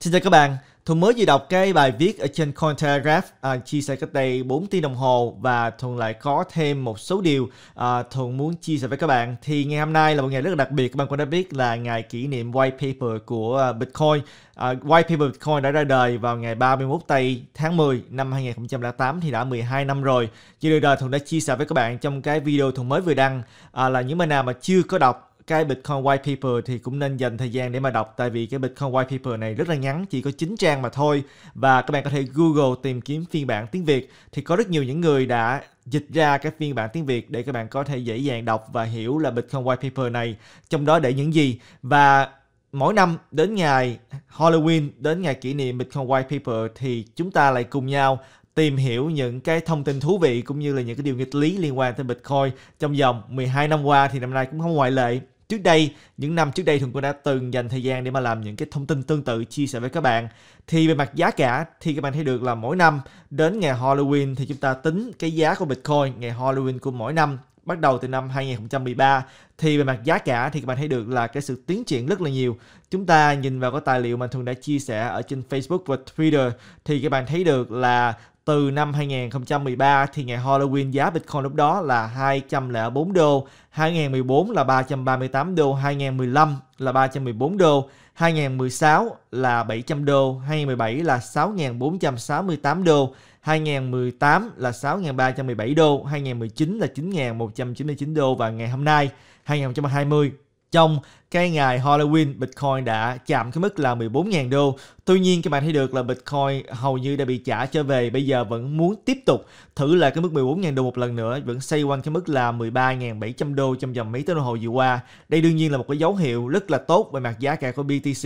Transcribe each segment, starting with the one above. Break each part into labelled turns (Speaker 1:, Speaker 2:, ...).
Speaker 1: Xin chào các bạn, Thuận mới vừa đọc cái bài viết ở trên Cointelegraph à, chia sẻ cách đây 4 tiếng đồng hồ và Thuận lại có thêm một số điều à, Thuận muốn chia sẻ với các bạn. Thì ngày hôm nay là một ngày rất là đặc biệt, các bạn cũng đã biết là ngày kỷ niệm white paper của à, Bitcoin. À, white paper Bitcoin đã ra đời vào ngày 31 tây tháng 10 năm 2008 thì đã 12 năm rồi. Chỉ điều đời Thuận đã chia sẻ với các bạn trong cái video Thuận mới vừa đăng à, là những bạn nào mà chưa có đọc cái Bitcoin White Paper thì cũng nên dành thời gian để mà đọc tại vì cái Bitcoin White Paper này rất là ngắn, chỉ có 9 trang mà thôi và các bạn có thể Google tìm kiếm phiên bản tiếng Việt thì có rất nhiều những người đã dịch ra cái phiên bản tiếng Việt để các bạn có thể dễ dàng đọc và hiểu là Bitcoin White Paper này trong đó để những gì và mỗi năm đến ngày Halloween đến ngày kỷ niệm Bitcoin White Paper thì chúng ta lại cùng nhau tìm hiểu những cái thông tin thú vị cũng như là những cái điều nghịch lý liên quan tới Bitcoin trong vòng 12 năm qua thì năm nay cũng không ngoại lệ trước đây những năm trước đây thường cô đã từng dành thời gian để mà làm những cái thông tin tương tự chia sẻ với các bạn thì về mặt giá cả thì các bạn thấy được là mỗi năm đến ngày Halloween thì chúng ta tính cái giá của Bitcoin ngày Halloween của mỗi năm bắt đầu từ năm 2013 thì về mặt giá cả thì các bạn thấy được là cái sự tiến triển rất là nhiều. Chúng ta nhìn vào cái tài liệu mà thường đã chia sẻ ở trên Facebook và Twitter thì các bạn thấy được là từ năm 2013 thì ngày Halloween giá Bitcoin lúc đó là 204 đô, 2014 là 338 đô, 2015 là 314 đô, 2016 là 700 đô, 2017 là 6.468 đô, 2018 là 6.317 đô, 2019 là 9.199 đô và ngày hôm nay 2020 trong cái ngày Halloween Bitcoin đã chạm cái mức là 14.000 đô. Tuy nhiên các bạn thấy được là Bitcoin hầu như đã bị trả trở về, bây giờ vẫn muốn tiếp tục thử lại cái mức 14.000 đô một lần nữa, vẫn xoay quanh cái mức là 13.700 đô trong vòng mấy tiếng đồng hồ vừa qua. Đây đương nhiên là một cái dấu hiệu rất là tốt về mặt giá cả của BTC.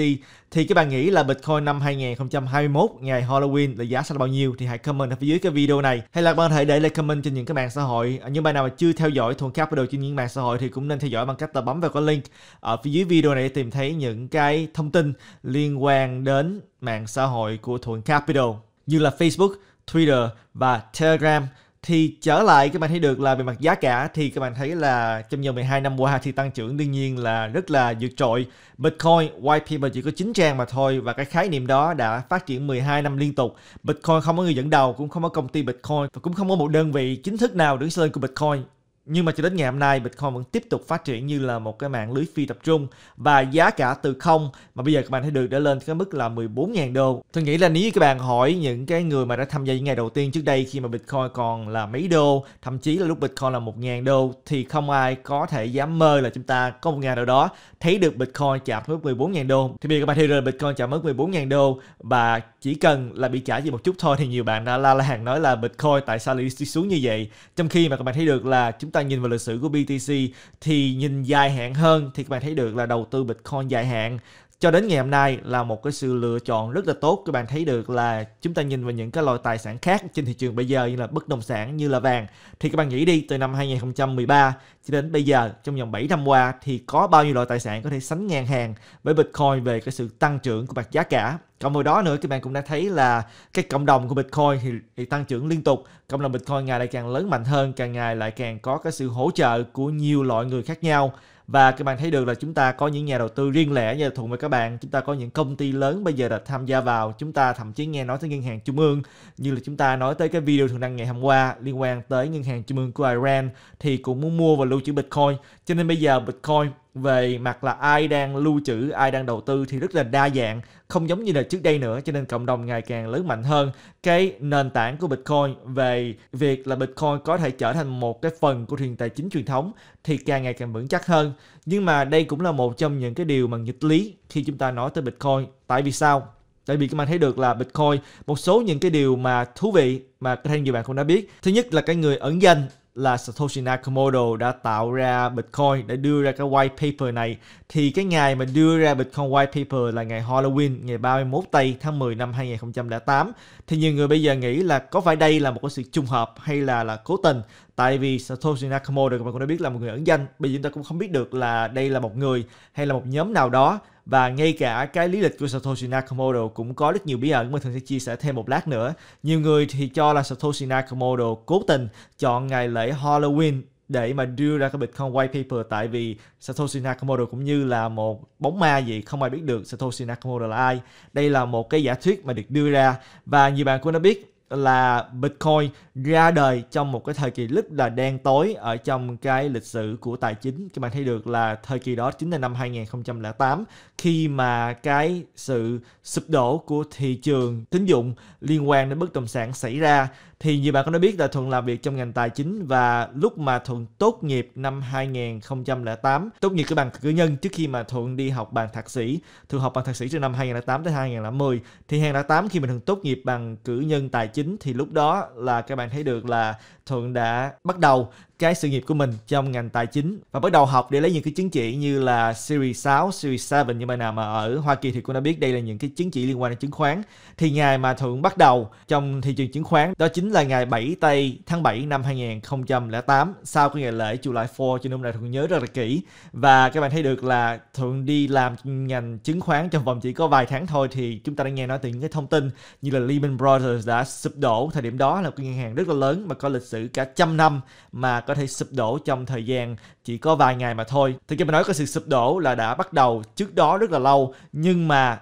Speaker 1: Thì các bạn nghĩ là Bitcoin năm 2021 ngày Halloween là giá sẽ là bao nhiêu thì hãy comment ở phía dưới cái video này. Hay là bạn có thể để lại comment trên những cái mạng xã hội. Những bạn nào mà chưa theo dõi Thuần Capital trên những mạng xã hội thì cũng nên theo dõi bằng cách là bấm vào cái link ở phía dưới video này để tìm thấy những cái thông tin liên quan đến mạng xã hội của Thuận Capital như là Facebook, Twitter và Telegram thì trở lại các bạn thấy được là về mặt giá cả thì các bạn thấy là trong vòng 12 năm qua thì tăng trưởng đương nhiên là rất là vượt trội. Bitcoin YPM chỉ có 9 trang mà thôi và cái khái niệm đó đã phát triển 12 năm liên tục. Bitcoin không có người dẫn đầu, cũng không có công ty Bitcoin và cũng không có một đơn vị chính thức nào đứng sau của Bitcoin. Nhưng mà cho đến ngày hôm nay Bitcoin vẫn tiếp tục phát triển như là một cái mạng lưới phi tập trung và giá cả từ không mà bây giờ các bạn thấy được đã lên cái mức là 14.000 đô. Tôi nghĩ là nếu như các bạn hỏi những cái người mà đã tham gia những ngày đầu tiên trước đây khi mà Bitcoin còn là mấy đô, thậm chí là lúc Bitcoin là 1.000 đô thì không ai có thể dám mơ là chúng ta có một ngày nào đó thấy được Bitcoin chạm mức 14.000 đô. Thì bây giờ các bạn thấy được Bitcoin chạm mức 14.000 đô và chỉ cần là bị trả gì một chút thôi thì nhiều bạn đã la làng nói là Bitcoin tại sao lại đi xuống như vậy. Trong khi mà các bạn thấy được là chúng ta nhìn vào lịch sử của BTC thì nhìn dài hạn hơn thì các bạn thấy được là đầu tư Bitcoin dài hạn cho đến ngày hôm nay là một cái sự lựa chọn rất là tốt các bạn thấy được là chúng ta nhìn vào những cái loại tài sản khác trên thị trường bây giờ như là bất động sản như là vàng thì các bạn nghĩ đi từ năm 2013 cho đến bây giờ trong vòng 7 năm qua thì có bao nhiêu loại tài sản có thể sánh ngang hàng với Bitcoin về cái sự tăng trưởng của mặt giá cả cộng với đó nữa các bạn cũng đã thấy là cái cộng đồng của Bitcoin thì, thì tăng trưởng liên tục cộng đồng Bitcoin ngày lại càng lớn mạnh hơn càng ngày lại càng có cái sự hỗ trợ của nhiều loại người khác nhau và các bạn thấy được là chúng ta có những nhà đầu tư riêng lẻ như là thuận với các bạn chúng ta có những công ty lớn bây giờ đã tham gia vào chúng ta thậm chí nghe nói tới ngân hàng trung ương như là chúng ta nói tới cái video thường đăng ngày hôm qua liên quan tới ngân hàng trung ương của Iran thì cũng muốn mua và lưu trữ Bitcoin cho nên bây giờ Bitcoin về mặt là ai đang lưu trữ, ai đang đầu tư thì rất là đa dạng, không giống như là trước đây nữa cho nên cộng đồng ngày càng lớn mạnh hơn. Cái nền tảng của Bitcoin về việc là Bitcoin có thể trở thành một cái phần của thiền tài chính truyền thống thì càng ngày càng vững chắc hơn. Nhưng mà đây cũng là một trong những cái điều mà nghịch lý khi chúng ta nói tới Bitcoin. Tại vì sao? Tại vì các bạn thấy được là Bitcoin một số những cái điều mà thú vị mà các thanh nhiều bạn cũng đã biết. Thứ nhất là cái người ẩn danh là Satoshi Nakamoto đã tạo ra Bitcoin để đưa ra cái white paper này thì cái ngày mà đưa ra Bitcoin white paper là ngày Halloween ngày 31 tây tháng 10 năm 2008 thì nhiều người bây giờ nghĩ là có phải đây là một cái sự trùng hợp hay là là cố tình tại vì Satoshi Nakamoto được bạn cũng đã biết là một người ẩn danh bây giờ chúng ta cũng không biết được là đây là một người hay là một nhóm nào đó và ngay cả cái lý lịch của Satoshi Nakamoto cũng có rất nhiều bí ẩn mà thường sẽ chia sẻ thêm một lát nữa. Nhiều người thì cho là Satoshi Nakamoto cố tình chọn ngày lễ Halloween để mà đưa ra cái bịch không white paper tại vì Satoshi Nakamoto cũng như là một bóng ma gì không ai biết được Satoshi Nakamoto là ai. Đây là một cái giả thuyết mà được đưa ra và nhiều bạn cũng đã biết là Bitcoin ra đời trong một cái thời kỳ rất là đen tối ở trong cái lịch sử của tài chính các bạn thấy được là thời kỳ đó chính là năm 2008 khi mà cái sự sụp đổ của thị trường tín dụng liên quan đến bất động sản xảy ra thì như bạn có nói biết là Thuận làm việc trong ngành tài chính và lúc mà Thuận tốt nghiệp năm 2008 tốt nghiệp cái bằng cử nhân trước khi mà Thuận đi học bằng thạc sĩ Thuận học bằng thạc sĩ từ năm 2008 tới 2010 thì 2008 khi mà Thuận tốt nghiệp bằng cử nhân tài chính thì lúc đó là các bạn bạn thấy được là Thuận đã bắt đầu cái sự nghiệp của mình trong ngành tài chính và bắt đầu học để lấy những cái chứng chỉ như là Series 6, Series 7 như bạn nào mà ở Hoa Kỳ thì cũng đã biết đây là những cái chứng chỉ liên quan đến chứng khoán. Thì ngày mà Thuận bắt đầu trong thị trường chứng khoán đó chính là ngày 7 tây tháng 7 năm 2008 sau cái ngày lễ July 4 cho nên là Thuận nhớ rất là kỹ và các bạn thấy được là Thuận đi làm ngành chứng khoán trong vòng chỉ có vài tháng thôi thì chúng ta đã nghe nói từ những cái thông tin như là Lehman Brothers đã sụp đổ thời điểm đó là một cái ngân hàng rất là lớn mà có lịch sử cả trăm năm mà có thể sụp đổ trong thời gian chỉ có vài ngày mà thôi. Thì khi mà nói có sự sụp đổ là đã bắt đầu trước đó rất là lâu nhưng mà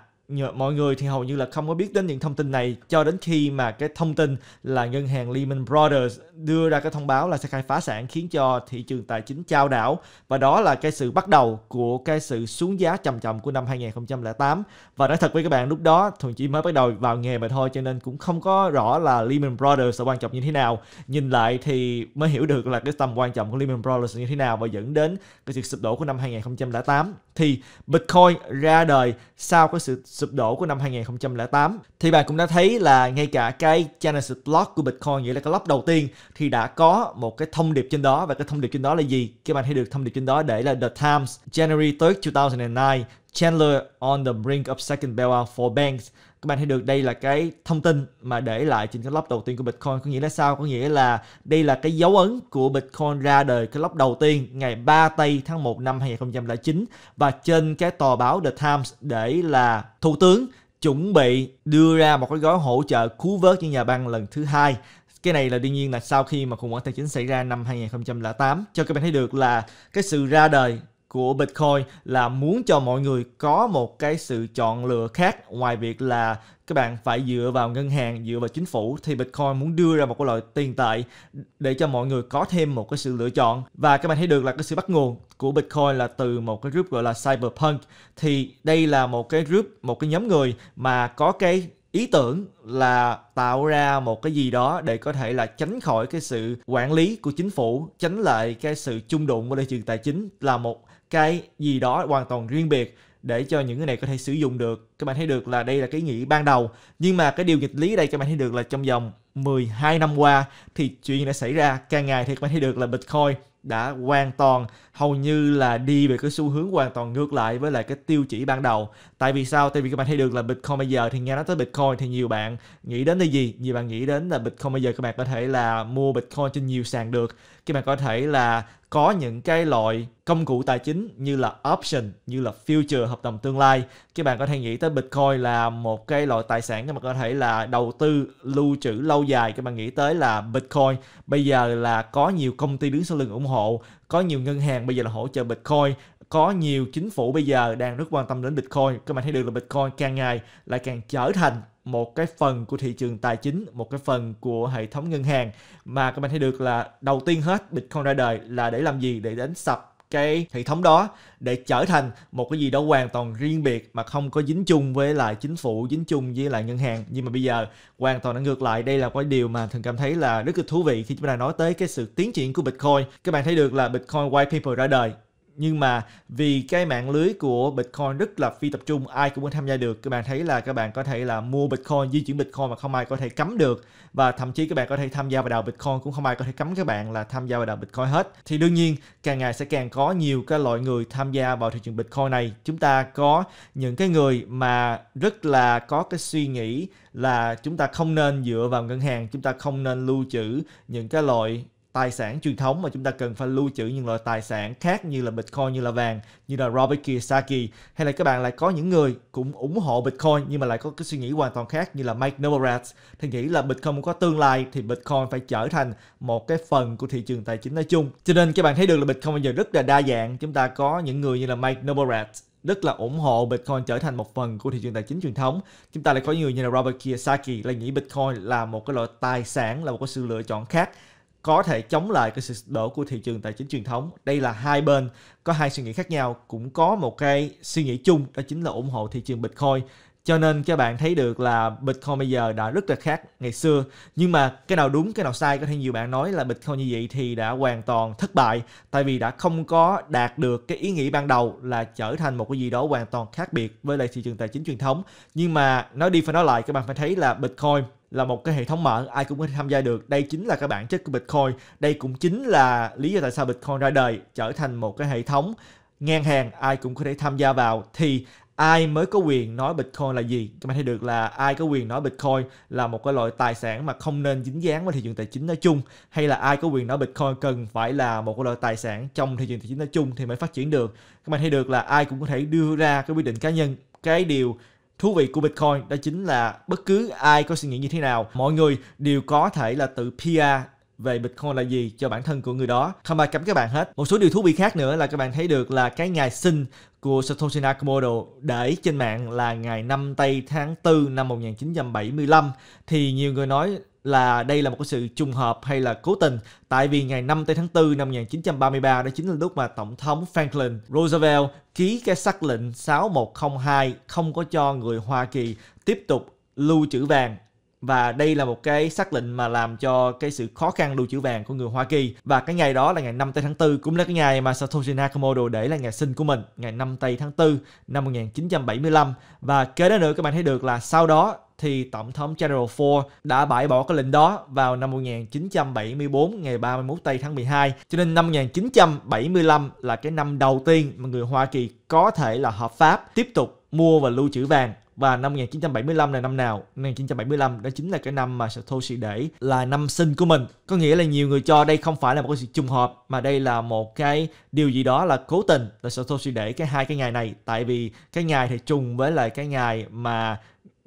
Speaker 1: mọi người thì hầu như là không có biết đến những thông tin này cho đến khi mà cái thông tin là ngân hàng Lehman Brothers đưa ra cái thông báo là sẽ khai phá sản khiến cho thị trường tài chính chao đảo và đó là cái sự bắt đầu của cái sự xuống giá trầm trọng của năm 2008 và nói thật với các bạn lúc đó Thuận chỉ mới bắt đầu vào nghề mà thôi cho nên cũng không có rõ là Lehman Brothers sẽ quan trọng như thế nào nhìn lại thì mới hiểu được là cái tầm quan trọng của Lehman Brothers như thế nào và dẫn đến cái sự sụp đổ của năm 2008 thì Bitcoin ra đời sau cái sự sụp đổ của năm 2008 thì bạn cũng đã thấy là ngay cả cái Genesis Block của Bitcoin nghĩa là cái block đầu tiên thì đã có một cái thông điệp trên đó và cái thông điệp trên đó là gì? Các bạn thấy được thông điệp trên đó để là The Times January 3 2009 Chandler on the brink of second bailout for banks các bạn thấy được đây là cái thông tin mà để lại trên cái lốc đầu tiên của Bitcoin có nghĩa là sao có nghĩa là đây là cái dấu ấn của Bitcoin ra đời cái lốc đầu tiên ngày 3 tây tháng 1 năm 2009 và trên cái tờ báo The Times để là thủ tướng chuẩn bị đưa ra một cái gói hỗ trợ cứu vớt những nhà băng lần thứ hai cái này là đương nhiên là sau khi mà khủng hoảng tài chính xảy ra năm 2008 cho các bạn thấy được là cái sự ra đời của Bitcoin là muốn cho mọi người có một cái sự chọn lựa khác ngoài việc là các bạn phải dựa vào ngân hàng, dựa vào chính phủ thì Bitcoin muốn đưa ra một cái loại tiền tệ để cho mọi người có thêm một cái sự lựa chọn. Và các bạn thấy được là cái sự bắt nguồn của Bitcoin là từ một cái group gọi là Cyberpunk. Thì đây là một cái group, một cái nhóm người mà có cái ý tưởng là tạo ra một cái gì đó để có thể là tránh khỏi cái sự quản lý của chính phủ tránh lại cái sự chung đụng của thị trường tài chính là một cái gì đó hoàn toàn riêng biệt để cho những cái này có thể sử dụng được các bạn thấy được là đây là cái nghĩ ban đầu nhưng mà cái điều nghịch lý đây các bạn thấy được là trong vòng 12 năm qua thì chuyện đã xảy ra càng ngày thì các bạn thấy được là Bitcoin đã hoàn toàn hầu như là đi về cái xu hướng hoàn toàn ngược lại với lại cái tiêu chỉ ban đầu. Tại vì sao? Tại vì các bạn thấy được là Bitcoin bây giờ thì nghe nói tới Bitcoin thì nhiều bạn nghĩ đến cái gì? Nhiều bạn nghĩ đến là Bitcoin bây giờ các bạn có thể là mua Bitcoin trên nhiều sàn được. Các bạn có thể là có những cái loại công cụ tài chính như là option như là future hợp đồng tương lai các bạn có thể nghĩ tới bitcoin là một cái loại tài sản các bạn có thể là đầu tư lưu trữ lâu dài các bạn nghĩ tới là bitcoin bây giờ là có nhiều công ty đứng sau lưng ủng hộ có nhiều ngân hàng bây giờ là hỗ trợ bitcoin có nhiều chính phủ bây giờ đang rất quan tâm đến Bitcoin. Các bạn thấy được là Bitcoin càng ngày lại càng trở thành một cái phần của thị trường tài chính, một cái phần của hệ thống ngân hàng mà các bạn thấy được là đầu tiên hết Bitcoin ra đời là để làm gì? Để đánh sập cái hệ thống đó để trở thành một cái gì đó hoàn toàn riêng biệt mà không có dính chung với lại chính phủ dính chung với lại ngân hàng nhưng mà bây giờ hoàn toàn đã ngược lại đây là cái điều mà thường cảm thấy là rất là thú vị khi chúng ta nói tới cái sự tiến triển của bitcoin các bạn thấy được là bitcoin white paper ra đời nhưng mà vì cái mạng lưới của Bitcoin rất là phi tập trung ai cũng có tham gia được các bạn thấy là các bạn có thể là mua Bitcoin di chuyển Bitcoin mà không ai có thể cấm được và thậm chí các bạn có thể tham gia vào đào Bitcoin cũng không ai có thể cấm các bạn là tham gia vào đào Bitcoin hết thì đương nhiên càng ngày sẽ càng có nhiều cái loại người tham gia vào thị trường Bitcoin này chúng ta có những cái người mà rất là có cái suy nghĩ là chúng ta không nên dựa vào ngân hàng chúng ta không nên lưu trữ những cái loại tài sản truyền thống mà chúng ta cần phải lưu trữ những loại tài sản khác như là Bitcoin, như là vàng, như là Robert Kiyosaki hay là các bạn lại có những người cũng ủng hộ Bitcoin nhưng mà lại có cái suy nghĩ hoàn toàn khác như là Mike Novogratz thì nghĩ là Bitcoin không có tương lai thì Bitcoin phải trở thành một cái phần của thị trường tài chính nói chung. Cho nên các bạn thấy được là Bitcoin bây giờ rất là đa dạng. Chúng ta có những người như là Mike Novogratz rất là ủng hộ Bitcoin trở thành một phần của thị trường tài chính truyền thống. Chúng ta lại có người như là Robert Kiyosaki lại nghĩ Bitcoin là một cái loại tài sản, là một cái sự lựa chọn khác có thể chống lại cái sự đổ của thị trường tài chính truyền thống. Đây là hai bên có hai suy nghĩ khác nhau, cũng có một cái suy nghĩ chung đó chính là ủng hộ thị trường Bitcoin. Cho nên các bạn thấy được là Bitcoin bây giờ đã rất là khác ngày xưa. Nhưng mà cái nào đúng, cái nào sai, có thể nhiều bạn nói là Bitcoin như vậy thì đã hoàn toàn thất bại. Tại vì đã không có đạt được cái ý nghĩ ban đầu là trở thành một cái gì đó hoàn toàn khác biệt với lại thị trường tài chính truyền thống. Nhưng mà nói đi phải nói lại, các bạn phải thấy là Bitcoin là một cái hệ thống mở ai cũng có thể tham gia được đây chính là cái bản chất của bitcoin đây cũng chính là lý do tại sao bitcoin ra đời trở thành một cái hệ thống ngang hàng ai cũng có thể tham gia vào thì ai mới có quyền nói Bitcoin là gì các bạn thấy được là ai có quyền nói Bitcoin là một cái loại tài sản mà không nên dính dáng vào thị trường tài chính nói chung hay là ai có quyền nói Bitcoin cần phải là một cái loại tài sản trong thị trường tài chính nói chung thì mới phát triển được các bạn thấy được là ai cũng có thể đưa ra cái quyết định cá nhân cái điều thú vị của Bitcoin đó chính là bất cứ ai có suy nghĩ như thế nào, mọi người đều có thể là tự PR về Bitcoin là gì cho bản thân của người đó. Không ai cấm các bạn hết. Một số điều thú vị khác nữa là các bạn thấy được là cái ngày sinh của Satoshi Nakamoto để trên mạng là ngày 5 tây tháng 4 năm 1975 thì nhiều người nói là đây là một cái sự trùng hợp hay là cố tình tại vì ngày 5 tây tháng 4 năm 1933 đó chính là lúc mà tổng thống Franklin Roosevelt ký cái sắc lệnh 6102 không có cho người Hoa Kỳ tiếp tục lưu trữ vàng và đây là một cái xác lệnh mà làm cho cái sự khó khăn lưu trữ vàng của người Hoa Kỳ và cái ngày đó là ngày 5 tây tháng 4 cũng là cái ngày mà Satoshi Nakamoto để là ngày sinh của mình ngày 5 tây tháng 4 năm 1975 và kế đó nữa các bạn thấy được là sau đó thì Tổng thống General Ford đã bãi bỏ cái lệnh đó vào năm 1974 ngày 31 tây tháng 12. Cho nên năm 1975 là cái năm đầu tiên mà người Hoa Kỳ có thể là hợp pháp tiếp tục mua và lưu trữ vàng và năm 1975 là năm nào? Năm 1975 đó chính là cái năm mà Satoshi để là năm sinh của mình. Có nghĩa là nhiều người cho đây không phải là một cái sự trùng hợp mà đây là một cái điều gì đó là cố tình là Satoshi để cái hai cái ngày này tại vì cái ngày thì trùng với lại cái ngày mà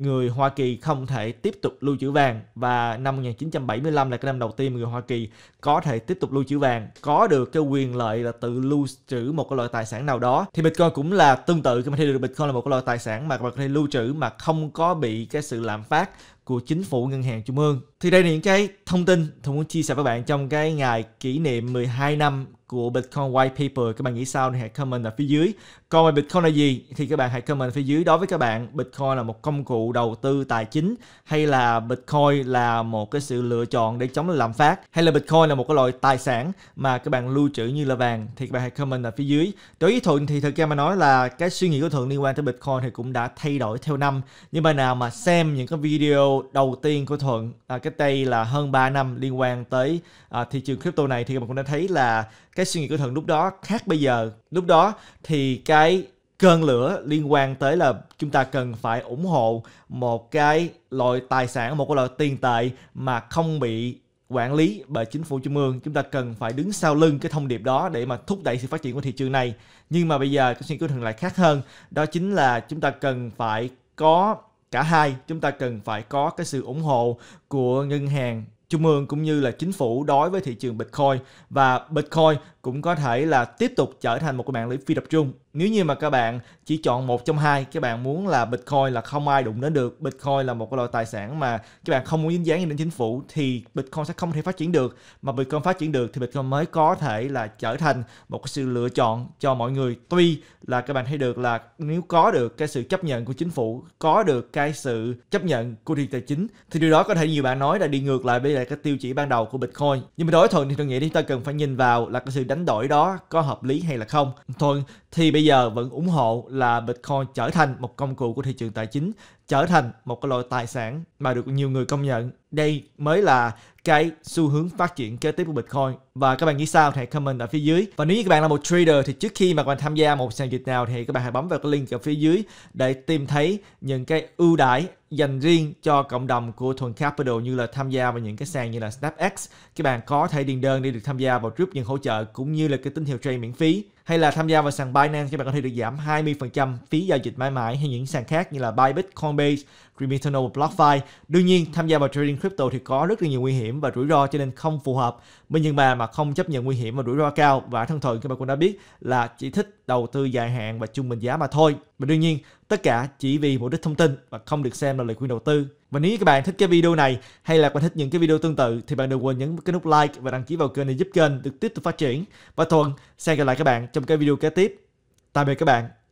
Speaker 1: người Hoa Kỳ không thể tiếp tục lưu trữ vàng và năm 1975 là cái năm đầu tiên người Hoa Kỳ có thể tiếp tục lưu trữ vàng, có được cái quyền lợi là tự lưu trữ một cái loại tài sản nào đó. Thì Bitcoin cũng là tương tự, khi mà thấy được Bitcoin là một cái loại tài sản mà bạn có thể lưu trữ mà không có bị cái sự lạm phát của chính phủ ngân hàng trung ương. Thì đây là những cái thông tin tôi muốn chia sẻ với bạn trong cái ngày kỷ niệm 12 năm của Bitcoin White Paper các bạn nghĩ sao thì hãy comment ở phía dưới còn về Bitcoin là gì thì các bạn hãy comment ở phía dưới đối với các bạn Bitcoin là một công cụ đầu tư tài chính hay là Bitcoin là một cái sự lựa chọn để chống lạm phát hay là Bitcoin là một cái loại tài sản mà các bạn lưu trữ như là vàng thì các bạn hãy comment ở phía dưới đối với Thuận thì thực ra mà nói là cái suy nghĩ của Thuận liên quan tới Bitcoin thì cũng đã thay đổi theo năm nhưng mà nào mà xem những cái video đầu tiên của Thuận à, cách đây là hơn 3 năm liên quan tới à, thị trường crypto này thì các bạn cũng đã thấy là cái cái suy nghĩ của thần lúc đó khác bây giờ lúc đó thì cái cơn lửa liên quan tới là chúng ta cần phải ủng hộ một cái loại tài sản một cái loại tiền tệ mà không bị quản lý bởi chính phủ trung ương chúng ta cần phải đứng sau lưng cái thông điệp đó để mà thúc đẩy sự phát triển của thị trường này nhưng mà bây giờ cái suy nghĩ của thần lại khác hơn đó chính là chúng ta cần phải có cả hai chúng ta cần phải có cái sự ủng hộ của ngân hàng Trung ương cũng như là chính phủ đối với thị trường Bitcoin và Bitcoin cũng có thể là tiếp tục trở thành một cái mạng lưới phi tập trung. Nếu như mà các bạn chỉ chọn một trong hai, các bạn muốn là Bitcoin là không ai đụng đến được, Bitcoin là một cái loại tài sản mà các bạn không muốn dính dáng đến chính phủ thì Bitcoin sẽ không thể phát triển được. Mà Bitcoin phát triển được thì Bitcoin mới có thể là trở thành một cái sự lựa chọn cho mọi người. Tuy là các bạn thấy được là nếu có được cái sự chấp nhận của chính phủ, có được cái sự chấp nhận của thị tài chính thì điều đó có thể nhiều bạn nói là đi ngược lại với lại cái tiêu chỉ ban đầu của Bitcoin. Nhưng mà đối thuận thì tôi nghĩ chúng ta cần phải nhìn vào là cái sự đánh đổi đó có hợp lý hay là không. Thuận thì bây giờ vẫn ủng hộ là Bitcoin trở thành một công cụ của thị trường tài chính trở thành một cái loại tài sản mà được nhiều người công nhận. Đây mới là cái xu hướng phát triển kế tiếp của Bitcoin. Và các bạn nghĩ sao thì hãy comment ở phía dưới. Và nếu như các bạn là một trader thì trước khi mà các bạn tham gia một sàn dịch nào thì các bạn hãy bấm vào cái link ở phía dưới để tìm thấy những cái ưu đãi dành riêng cho cộng đồng của Thuần Capital như là tham gia vào những cái sàn như là SnapX. Các bạn có thể điền đơn để được tham gia vào group những hỗ trợ cũng như là cái tín hiệu trade miễn phí hay là tham gia vào sàn Binance các bạn có thể được giảm 20% phí giao dịch mãi mãi hay những sàn khác như là Bybit, Coinbase Remitano và BlockFi. Đương nhiên, tham gia vào trading crypto thì có rất là nhiều nguy hiểm và rủi ro cho nên không phù hợp với những bà mà không chấp nhận nguy hiểm và rủi ro cao và thân thời các bạn cũng đã biết là chỉ thích đầu tư dài hạn và trung bình giá mà thôi. Và đương nhiên, tất cả chỉ vì mục đích thông tin và không được xem là lời khuyên đầu tư. Và nếu các bạn thích cái video này hay là bạn thích những cái video tương tự thì bạn đừng quên nhấn cái nút like và đăng ký vào kênh để giúp kênh được tiếp tục phát triển. Và Thuần sẽ gặp lại các bạn trong cái video kế tiếp. Tạm biệt các bạn.